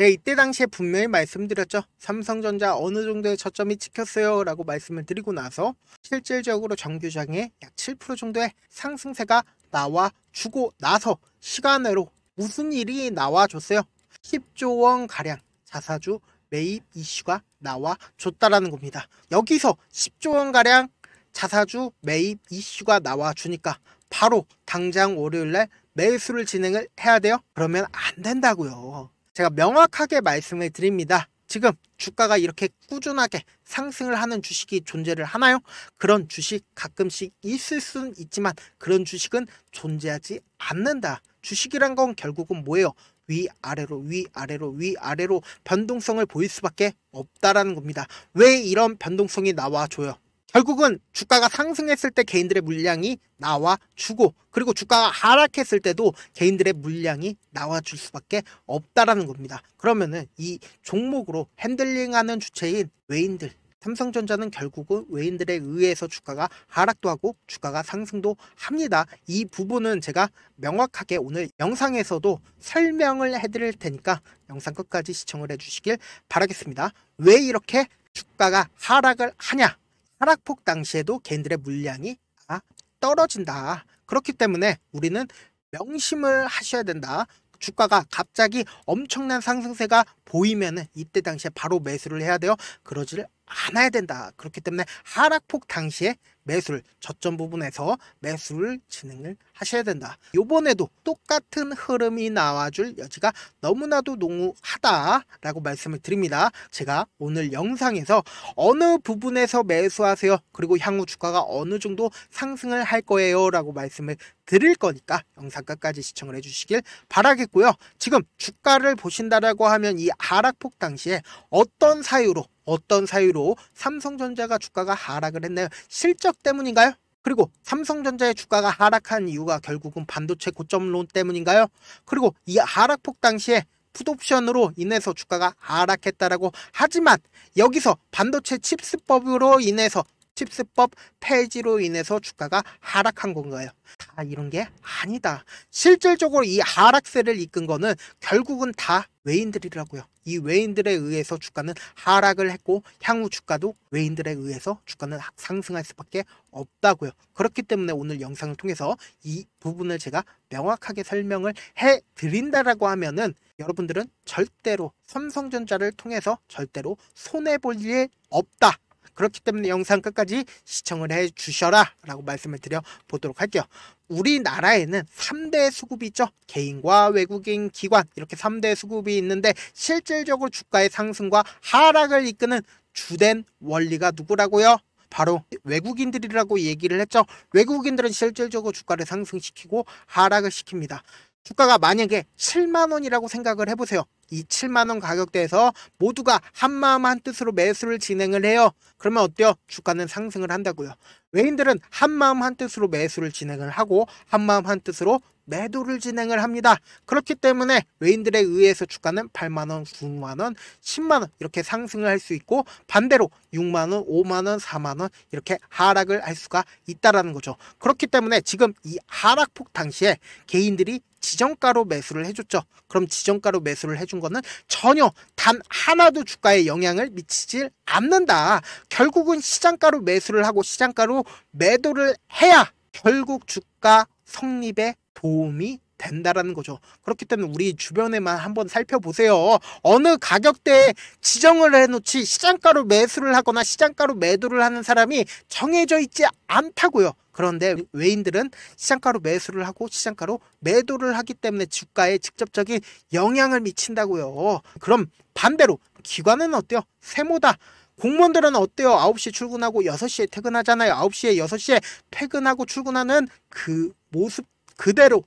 제 네, 이때 당시에 분명히 말씀드렸죠. 삼성전자 어느 정도의 저점이 찍혔어요 라고 말씀을 드리고 나서 실질적으로 정규장에 약 7% 정도의 상승세가 나와주고 나서 시간으로 무슨 일이 나와줬어요? 10조 원 가량 자사주 매입 이슈가 나와줬다라는 겁니다. 여기서 10조 원 가량 자사주 매입 이슈가 나와주니까 바로 당장 월요일날 매수를 진행을 해야 돼요? 그러면 안 된다고요. 제가 명확하게 말씀을 드립니다. 지금 주가가 이렇게 꾸준하게 상승을 하는 주식이 존재를 하나요? 그런 주식 가끔씩 있을 수는 있지만 그런 주식은 존재하지 않는다. 주식이란 건 결국은 뭐예요? 위아래로 위아래로 위아래로 변동성을 보일 수밖에 없다라는 겁니다. 왜 이런 변동성이 나와줘요? 결국은 주가가 상승했을 때 개인들의 물량이 나와 주고 그리고 주가가 하락했을 때도 개인들의 물량이 나와 줄 수밖에 없다라는 겁니다. 그러면은 이 종목으로 핸들링하는 주체인 외인들 삼성전자는 결국은 외인들에 의해서 주가가 하락도 하고 주가가 상승도 합니다. 이 부분은 제가 명확하게 오늘 영상에서도 설명을 해드릴 테니까 영상 끝까지 시청을 해주시길 바라겠습니다. 왜 이렇게 주가가 하락을 하냐? 하락폭 당시에도 개인들의 물량이 다 떨어진다. 그렇기 때문에 우리는 명심을 하셔야 된다. 주가가 갑자기 엄청난 상승세가 보이면 이때 당시에 바로 매수를 해야 돼요. 그러지를 않아야 된다. 그렇기 때문에 하락폭 당시에 매수를 저점 부분에서 매수를 진행을 하셔야 된다. 요번에도 똑같은 흐름이 나와줄 여지가 너무나도 농후하다라고 말씀을 드립니다. 제가 오늘 영상에서 어느 부분에서 매수하세요. 그리고 향후 주가가 어느 정도 상승을 할 거예요. 라고 말씀을 드릴 거니까 영상 끝까지 시청을 해주시길 바라겠고요. 지금 주가를 보신다라고 하면 이 하락폭 당시에 어떤 사유로 어떤 사유로 삼성전자가 주가가 하락을 했나요? 실적 때문인가요? 그리고 삼성전자의 주가가 하락한 이유가 결국은 반도체 고점론 때문인가요? 그리고 이 하락폭 당시에 풋옵션으로 인해서 주가가 하락했다라고 하지만 여기서 반도체 칩스법으로 인해서 칩스법 폐지로 인해서 주가가 하락한 건가요? 다 이런 게 아니다. 실질적으로 이 하락세를 이끈 거는 결국은 다 외인들이라고요. 이 외인들에 의해서 주가는 하락을 했고 향후 주가도 외인들에 의해서 주가는 상승할 수밖에 없다고요. 그렇기 때문에 오늘 영상을 통해서 이 부분을 제가 명확하게 설명을 해드린다라고 하면은 여러분들은 절대로 삼성전자를 통해서 절대로 손해볼 일 없다. 그렇기 때문에 영상 끝까지 시청을 해 주셔라 라고 말씀을 드려 보도록 할게요. 우리나라에는 3대 수급이 있죠. 개인과 외국인 기관 이렇게 3대 수급이 있는데 실질적으로 주가의 상승과 하락을 이끄는 주된 원리가 누구라고요? 바로 외국인들이라고 얘기를 했죠. 외국인들은 실질적으로 주가를 상승시키고 하락을 시킵니다. 주가가 만약에 7만 원이라고 생각을 해보세요. 이 7만 원 가격대에서 모두가 한마음 한뜻으로 매수를 진행을 해요. 그러면 어때요? 주가는 상승을 한다고요. 외인들은 한마음 한뜻으로 매수를 진행을 하고 한마음 한뜻으로 매도를 진행을 합니다. 그렇기 때문에 외인들에 의해서 주가는 8만원, 9만원, 10만원 이렇게 상승을 할 수 있고 반대로 6만원, 5만원, 4만원 이렇게 하락을 할 수가 있다라는 거죠. 그렇기 때문에 지금 이 하락폭 당시에 개인들이 지정가로 매수를 해줬죠. 그럼 지정가로 매수를 해준 거는 전혀 단 하나도 주가에 영향을 미치질 않는다. 결국은 시장가로 매수를 하고 시장가로 매도를 해야 결국 주가 성립에 도움이 된다라는 거죠. 그렇기 때문에 우리 주변에만 한번 살펴보세요. 어느 가격대에 지정을 해놓지 시장가로 매수를 하거나 시장가로 매도를 하는 사람이 정해져 있지 않다고요. 그런데 외인들은 시장가로 매수를 하고 시장가로 매도를 하기 때문에 주가에 직접적인 영향을 미친다고요. 그럼 반대로 기관은 어때요? 세모다. 공무원들은 어때요? 9시 에 출근하고 6시에 퇴근하잖아요. 9시에 6시에 퇴근하고 출근하는 그 모습 그대로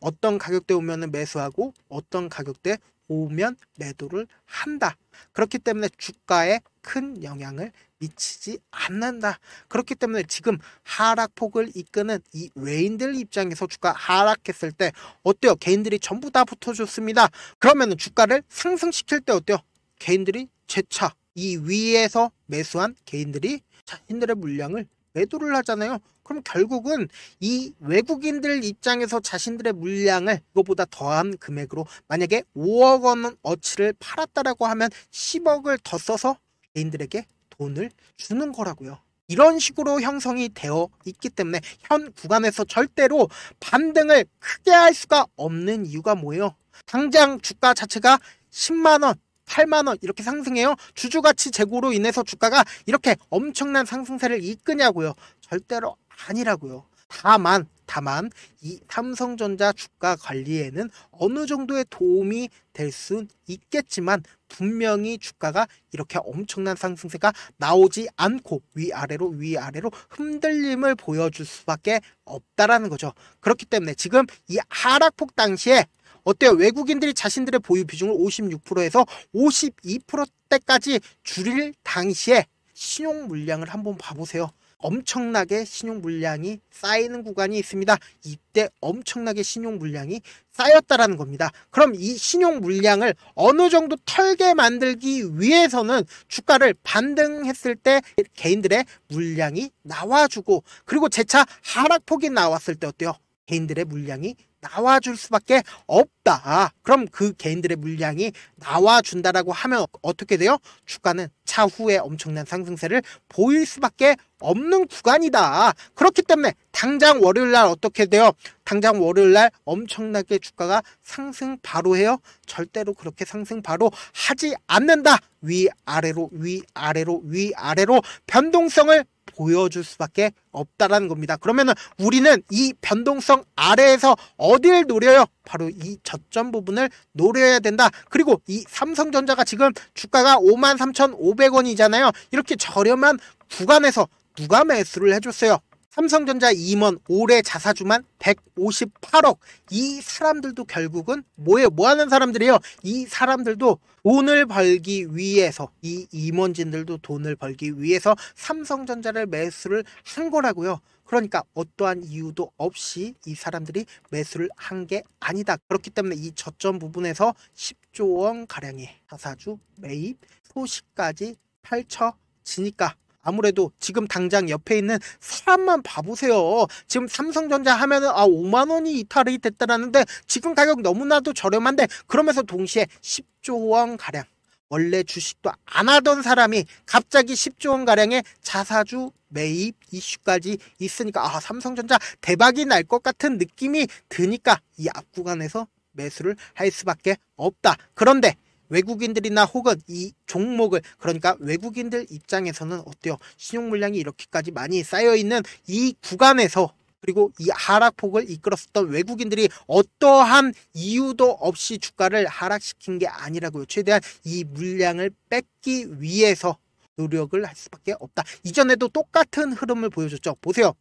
어떤 가격대 오면 매수하고 어떤 가격대 오면 매도를 한다. 그렇기 때문에 주가에 큰 영향을 미치지 않는다. 그렇기 때문에 지금 하락폭을 이끄는 이 외인들 입장에서 주가 하락했을 때 어때요? 개인들이 전부 다 붙어줬습니다. 그러면 주가를 상승시킬 때 어때요? 개인들이 재차 이 위에서 매수한 개인들이 자신들의 물량을 매도를 하잖아요. 그럼 결국은 이 외국인들 입장에서 자신들의 물량을 이거보다 더한 금액으로 만약에 5억 원 어치를 팔았다라고 하면 10억을 더 써서 개인들에게 돈을 주는 거라고요. 이런 식으로 형성이 되어 있기 때문에 현 구간에서 절대로 반등을 크게 할 수가 없는 이유가 뭐예요? 당장 주가 자체가 10만원, 8만원 이렇게 상승해요. 주주가치 재고로 인해서 주가가 이렇게 엄청난 상승세를 이끄냐고요. 절대로 아니라고요. 다만 다만 이 삼성전자 주가 관리에는 어느 정도의 도움이 될순 있겠지만 분명히 주가가 이렇게 엄청난 상승세가 나오지 않고 위아래로 위아래로 흔들림을 보여줄 수밖에 없다라는 거죠. 그렇기 때문에 지금 이 하락폭 당시에 어때요? 외국인들이 자신들의 보유 비중을 56%에서 52%대까지 줄일 당시에 신용 물량을 한번 봐보세요. 엄청나게 신용 물량이 쌓이는 구간이 있습니다. 이때 엄청나게 신용 물량이 쌓였다라는 겁니다. 그럼 이 신용 물량을 어느 정도 털게 만들기 위해서는 주가를 반등했을 때 개인들의 물량이 나와주고 그리고 재차 하락폭이 나왔을 때 어때요? 개인들의 물량이 나와줄 수밖에 없다. 그럼 그 개인들의 물량이 나와준다라고 하면 어떻게 돼요? 주가는 차후에 엄청난 상승세를 보일 수밖에 없는 구간이다. 그렇기 때문에 당장 월요일 날 어떻게 돼요? 당장 월요일 날 엄청나게 주가가 상승 바로 해요? 절대로 그렇게 상승 바로 하지 않는다. 위아래로 위아래로 위아래로 변동성을 보여줄 수밖에 없다라는 겁니다. 그러면은 우리는 이 변동성 아래에서 어딜 노려요? 바로 이 저점 부분을 노려야 된다. 그리고 이 삼성전자가 지금 주가가 53,500원이잖아요. 이렇게 저렴한 구간에서 누가 매수를 해줬어요? 삼성전자 임원 올해 자사주만 158억. 이 사람들도 결국은 뭐예뭐 하는 사람들이에요? 이 사람들도 돈을 벌기 위해서 이 임원진들도 돈을 벌기 위해서 삼성전자를 매수를 한 거라고요. 그러니까 어떠한 이유도 없이 이 사람들이 매수를 한 게 아니다. 그렇기 때문에 이 저점 부분에서 10조 원 가량의 자사주 매입 소식까지 펼쳐지니까 아무래도 지금 당장 옆에 있는 사람만 봐보세요. 지금 삼성전자 하면은 아 5만 원이 이탈이 됐다라는데 지금 가격 너무나도 저렴한데 그러면서 동시에 10조 원 가량 원래 주식도 안 하던 사람이 갑자기 10조 원 가량의 자사주 매입 이슈까지 있으니까 아 삼성전자 대박이 날 것 같은 느낌이 드니까 이 앞구간에서 매수를 할 수밖에 없다. 그런데 외국인들이나 혹은 이 종목을 그러니까 외국인들 입장에서는 어때요? 신용 물량이 이렇게까지 많이 쌓여 있는 이 구간에서 그리고 이 하락폭을 이끌었었던 외국인들이 어떠한 이유도 없이 주가를 하락시킨 게 아니라고요. 최대한 이 물량을 뺏기 위해서 노력을 할 수밖에 없다. 이전에도 똑같은 흐름을 보여줬죠. 보세요.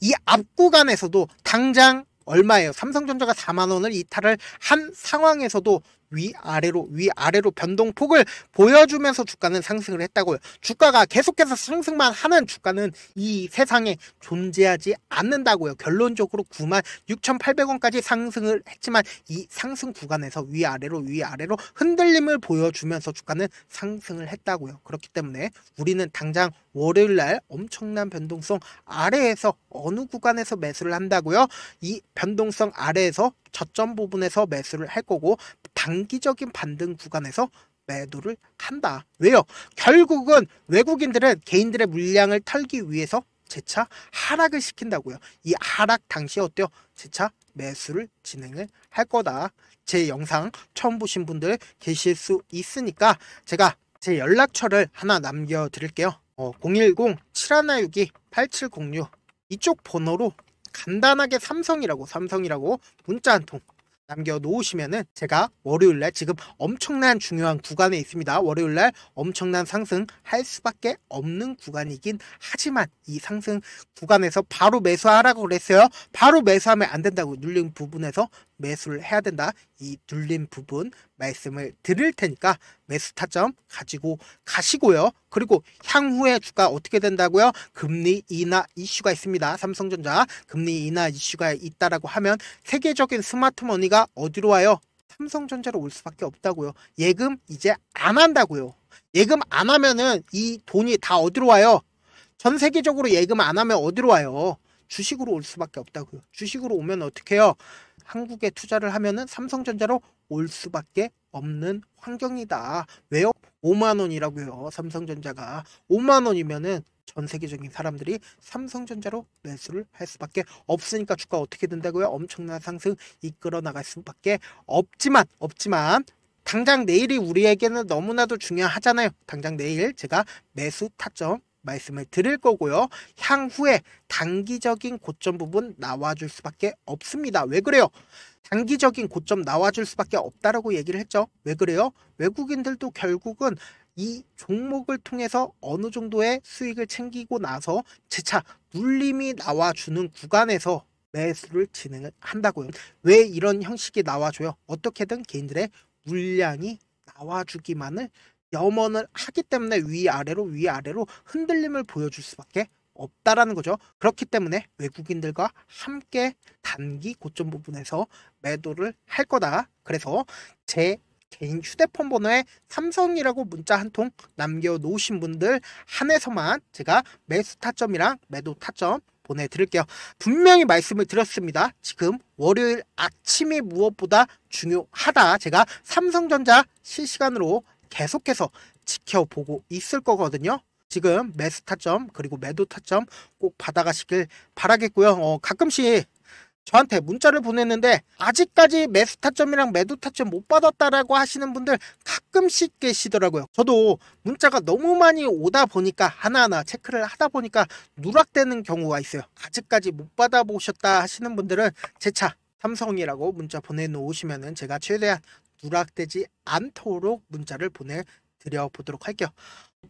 이 앞구간에서도 당장 얼마예요? 삼성전자가 4만 원을 이탈을 한 상황에서도 위아래로 위아래로 변동폭을 보여주면서 주가는 상승을 했다고요. 주가가 계속해서 상승만 하는 주가는 이 세상에 존재하지 않는다고요. 결론적으로 96,800원까지 상승을 했지만 이 상승 구간에서 위아래로 위아래로 흔들림을 보여주면서 주가는 상승을 했다고요. 그렇기 때문에 우리는 당장 월요일 날 엄청난 변동성 아래에서 어느 구간에서 매수를 한다고요? 이 변동성 아래에서 저점 부분에서 매수를 할 거고 단기적인 반등 구간에서 매도를 한다. 왜요? 결국은 외국인들은 개인들의 물량을 털기 위해서 재차 하락을 시킨다고요. 이 하락 당시에 어때요? 재차 매수를 진행을 할 거다. 제 영상 처음 보신 분들 계실 수 있으니까 제가 제 연락처를 하나 남겨드릴게요. 어, 010-7162-8706 이쪽 번호로 간단하게 삼성이라고 삼성이라고 문자 한통 남겨놓으시면은 제가 월요일날 지금 엄청난 중요한 구간에 있습니다. 월요일날 엄청난 상승 할 수밖에 없는 구간이긴 하지만 이 상승 구간에서 바로 매수하라고 그랬어요. 바로 매수하면 안 된다고 눌린 부분에서 매수를 해야 된다. 이 눌린 부분 말씀을 드릴 테니까 매수 타점 가지고 가시고요. 그리고 향후에 주가 어떻게 된다고요? 금리 인하 이슈가 있습니다. 삼성전자 금리 인하 이슈가 있다라고 하면 세계적인 스마트머니가 어디로 와요? 삼성전자로 올 수밖에 없다고요. 예금 이제 안 한다고요. 예금 안 하면은 이 돈이 다 어디로 와요? 전 세계적으로 예금 안 하면 어디로 와요? 주식으로 올 수밖에 없다고요. 주식으로 오면 어떻게 해요? 한국에 투자를 하면은 삼성전자로 올 수밖에 없는 환경이다. 왜요? 5만 원이라고요. 삼성전자가 5만 원이면은 전 세계적인 사람들이 삼성전자로 매수를 할 수밖에 없으니까 주가 어떻게 된다고요? 엄청난 상승 이끌어 나갈 수밖에 없지만 없지만 당장 내일이 우리에게는 너무나도 중요하잖아요. 당장 내일 제가 매수 타점 말씀을 드릴 거고요. 향후에 단기적인 고점 부분 나와줄 수밖에 없습니다. 왜 그래요? 단기적인 고점 나와줄 수밖에 없다라고 얘기를 했죠. 왜 그래요? 외국인들도 결국은 이 종목을 통해서 어느 정도의 수익을 챙기고 나서 재차 물림이 나와주는 구간에서 매수를 진행을 한다고요. 왜 이런 형식이 나와줘요? 어떻게든 개인들의 물량이 나와주기만을 염원을 하기 때문에 위아래로 위아래로 흔들림을 보여줄 수밖에 없다라는 거죠. 그렇기 때문에 외국인들과 함께 단기 고점 부분에서 매도를 할 거다. 그래서 제 개인 휴대폰 번호에 삼성이라고 문자 한 통 남겨놓으신 분들 한해서만 제가 매수 타점이랑 매도 타점 보내드릴게요. 분명히 말씀을 드렸습니다. 지금 월요일 아침이 무엇보다 중요하다. 제가 삼성전자 실시간으로 계속해서 지켜보고 있을 거거든요. 지금 매수 타점 그리고 매도 타점 꼭 받아가시길 바라겠고요. 어, 가끔씩 저한테 문자를 보냈는데 아직까지 매수 타점이랑 매도 타점 못 받았다라고 하시는 분들 가끔씩 계시더라고요. 저도 문자가 너무 많이 오다 보니까 하나하나 체크를 하다 보니까 누락되는 경우가 있어요. 아직까지 못 받아보셨다 하시는 분들은 제 차 삼성이라고 문자 보내놓으시면 제가 최대한 누락되지 않도록 문자를 보내드려 보도록 할게요.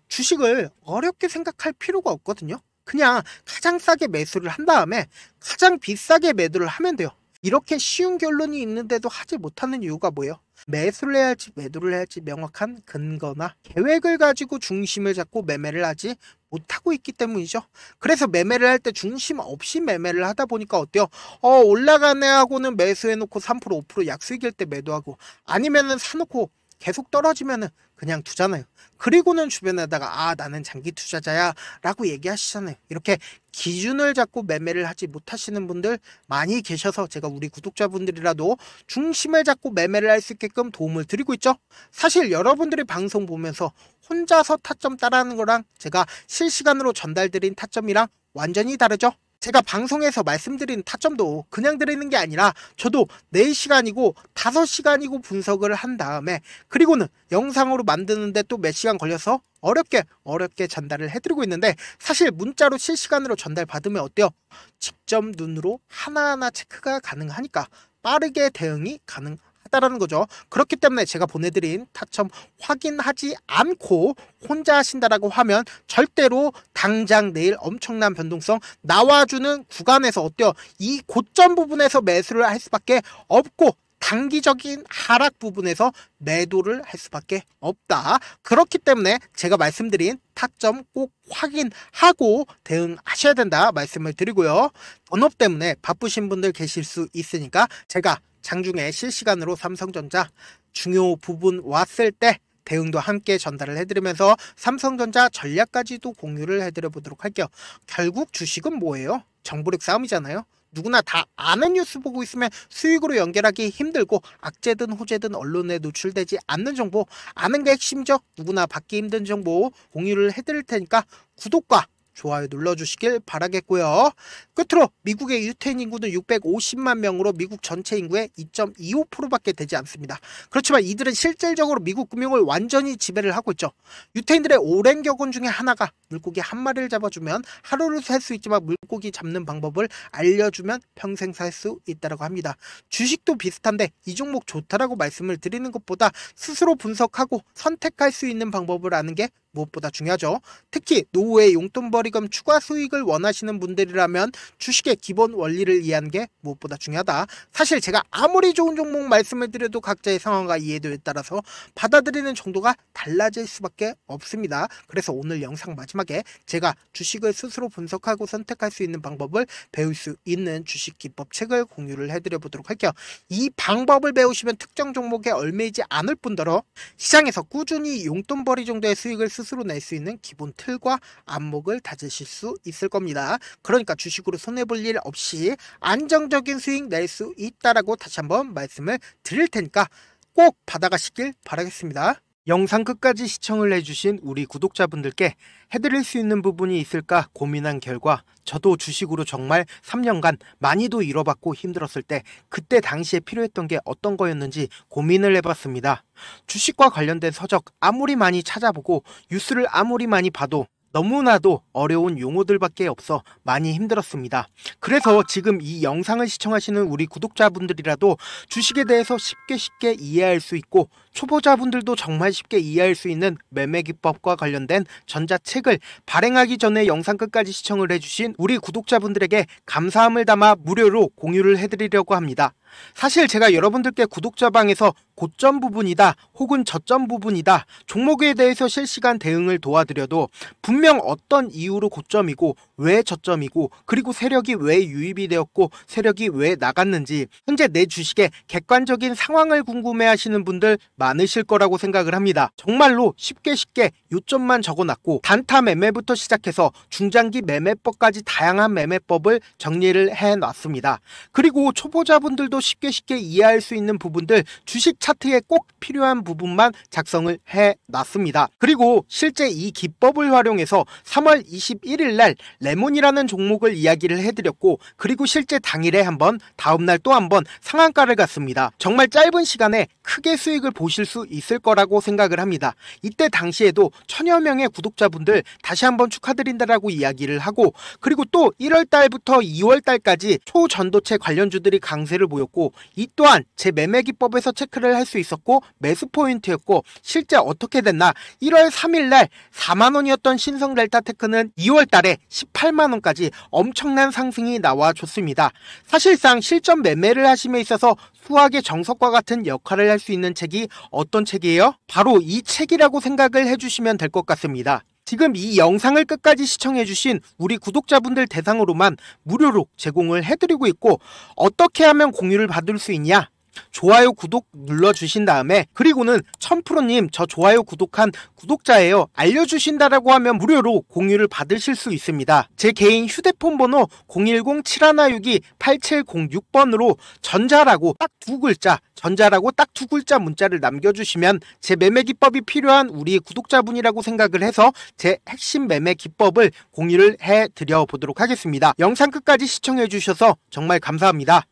주식을 어렵게 생각할 필요가 없거든요. 그냥 가장 싸게 매수를 한 다음에 가장 비싸게 매도를 하면 돼요. 이렇게 쉬운 결론이 있는데도 하지 못하는 이유가 뭐예요? 매수를 해야 할지 매도를 해야 할지 명확한 근거나 계획을 가지고 중심을 잡고 매매를 하지 못하고 있기 때문이죠. 그래서 매매를 할 때 중심 없이 매매를 하다 보니까 어때요? 어, 올라가네 하고는 매수해놓고 3% 5% 약수익일 때 매도하고 아니면은 사놓고 계속 떨어지면은 그냥 두잖아요. 그리고는 주변에다가 아 나는 장기 투자자야라고 얘기하시잖아요. 이렇게 기준을 잡고 매매를 하지 못하시는 분들 많이 계셔서 제가 우리 구독자분들이라도 중심을 잡고 매매를 할 수 있게끔 도움을 드리고 있죠. 사실 여러분들이 방송 보면서 혼자서 타점 따라하는 거랑 제가 실시간으로 전달드린 타점이랑 완전히 다르죠. 제가 방송에서 말씀드린 타점도 그냥 드리는 게 아니라 저도 4시간이고 5시간이고 분석을 한 다음에 그리고는 영상으로 만드는데 또 몇 시간 걸려서 어렵게 어렵게 전달을 해드리고 있는데 사실 문자로 실시간으로 전달받으면 어때요? 직접 눈으로 하나하나 체크가 가능하니까 빠르게 대응이 가능합니다. 했다라는 거죠. 그렇기 때문에 제가 보내드린 타첨 확인하지 않고 혼자 하신다라고 하면 절대로 당장 내일 엄청난 변동성 나와주는 구간에서 어때요? 이 고점 부분에서 매수를 할 수밖에 없고 단기적인 하락 부분에서 매도를 할 수밖에 없다. 그렇기 때문에 제가 말씀드린 타점 꼭 확인하고 대응하셔야 된다 말씀을 드리고요. 언업 때문에 바쁘신 분들 계실 수 있으니까 제가 장중에 실시간으로 삼성전자 중요 부분 왔을 때 대응도 함께 전달을 해드리면서 삼성전자 전략까지도 공유를 해드려 보도록 할게요. 결국 주식은 뭐예요? 정보력 싸움이잖아요. 누구나 다 아는 뉴스 보고 있으면 수익으로 연결하기 힘들고 악재든 호재든 언론에 노출되지 않는 정보 아는 게 핵심적 누구나 받기 힘든 정보 공유를 해드릴 테니까 구독과 좋아요 눌러주시길 바라겠고요. 끝으로 미국의 유태인 인구는 650만 명으로 미국 전체 인구의 2.25%밖에 되지 않습니다. 그렇지만 이들은 실질적으로 미국 금융을 완전히 지배를 하고 있죠. 유태인들의 오랜 격언 중에 하나가 물고기 한 마리를 잡아주면 하루를 살 수 있지만 물고기 잡는 방법을 알려주면 평생 살 수 있다고 합니다. 주식도 비슷한데 이 종목 좋다라고 말씀을 드리는 것보다 스스로 분석하고 선택할 수 있는 방법을 아는 게 무엇보다 중요하죠. 특히 노후에 용돈벌이금 추가 수익을 원하시는 분들이라면 주식의 기본 원리를 이해하는 게 무엇보다 중요하다. 사실 제가 아무리 좋은 종목 말씀을 드려도 각자의 상황과 이해도에 따라서 받아들이는 정도가 달라질 수밖에 없습니다. 그래서 오늘 영상 마지막에 제가 주식을 스스로 분석하고 선택할 수 있는 방법을 배울 수 있는 주식 기법 책을 공유를 해드려 보도록 할게요. 이 방법을 배우시면 특정 종목에 얼매이지 않을 뿐더러 시장에서 꾸준히 용돈벌이 정도의 수익을 스스로 스스로 낼 수 있는 기본 틀과 안목을 다지실 수 있을 겁니다. 그러니까 주식으로 손해볼 일 없이 안정적인 수익 낼 수 있다라고 다시 한번 말씀을 드릴 테니까 꼭 받아가시길 바라겠습니다. 영상 끝까지 시청을 해주신 우리 구독자분들께 해드릴 수 있는 부분이 있을까 고민한 결과 저도 주식으로 정말 3년간 많이도 잃어봤고 힘들었을 때 그때 당시에 필요했던 게 어떤 거였는지 고민을 해봤습니다. 주식과 관련된 서적 아무리 많이 찾아보고 뉴스를 아무리 많이 봐도 너무나도 어려운 용어들밖에 없어 많이 힘들었습니다. 그래서 지금 이 영상을 시청하시는 우리 구독자분들이라도 주식에 대해서 쉽게 쉽게 이해할 수 있고 초보자분들도 정말 쉽게 이해할 수 있는 매매 기법과 관련된 전자책을 발행하기 전에 영상 끝까지 시청을 해주신 우리 구독자분들에게 감사함을 담아 무료로 공유를 해드리려고 합니다. 사실 제가 여러분들께 구독자방에서 고점 부분이다 혹은 저점 부분이다 종목에 대해서 실시간 대응을 도와드려도 분명 어떤 이유로 고점이고 왜 저점이고 그리고 세력이 왜 유입이 되었고 세력이 왜 나갔는지 현재 내 주식의 객관적인 상황을 궁금해 하시는 분들 많으실 거라고 생각을 합니다. 정말로 쉽게 쉽게 요점만 적어놨고 단타 매매부터 시작해서 중장기 매매법까지 다양한 매매법을 정리를 해놨습니다. 그리고 초보자분들도 쉽게 쉽게 이해할 수 있는 부분들 주식 차트에 꼭 필요한 부분만 작성을 해놨습니다. 그리고 실제 이 기법을 활용해서 3월 21일 날 레몬이라는 종목을 이야기를 해드렸고 그리고 실제 당일에 한번 다음날 또 한번 상한가를 갔습니다. 정말 짧은 시간에 크게 수익을 보실 수 있을 거라고 생각을 합니다. 이때 당시에도 천여 명의 구독자분들 다시 한번 축하드린다라고 이야기를 하고 그리고 또 1월 달부터 2월 달까지 초전도체 관련주들이 강세를 보였고 이 또한 제 매매 기법에서 체크를 투자를 할수 있었고 매수 포인트였고 실제 어떻게 됐나 1월 3일 날 4만 원이었던 신성 델타테크는 2월 달에 18만 원까지 엄청난 상승이 나와줬습니다. 사실상 실전 매매를 하심에 있어서 수학의 정석과 같은 역할을 할 수 있는 책이 어떤 책이에요? 바로 이 책이라고 생각을 해주시면 될 것 같습니다. 지금 이 영상을 끝까지 시청해주신 우리 구독자분들 대상으로만 무료로 제공을 해드리고 있고 어떻게 하면 공유를 받을 수 있냐 좋아요 구독 눌러주신 다음에 그리고는 천프로님 저 좋아요 구독한 구독자예요 알려주신다라고 하면 무료로 공유를 받으실 수 있습니다. 제 개인 휴대폰 번호 010-7162-8706번으로 전자라고 딱 두 글자 전자라고 딱 두 글자 문자를 남겨주시면 제 매매 기법이 필요한 우리 구독자분이라고 생각을 해서 제 핵심 매매 기법을 공유를 해드려 보도록 하겠습니다. 영상 끝까지 시청해주셔서 정말 감사합니다.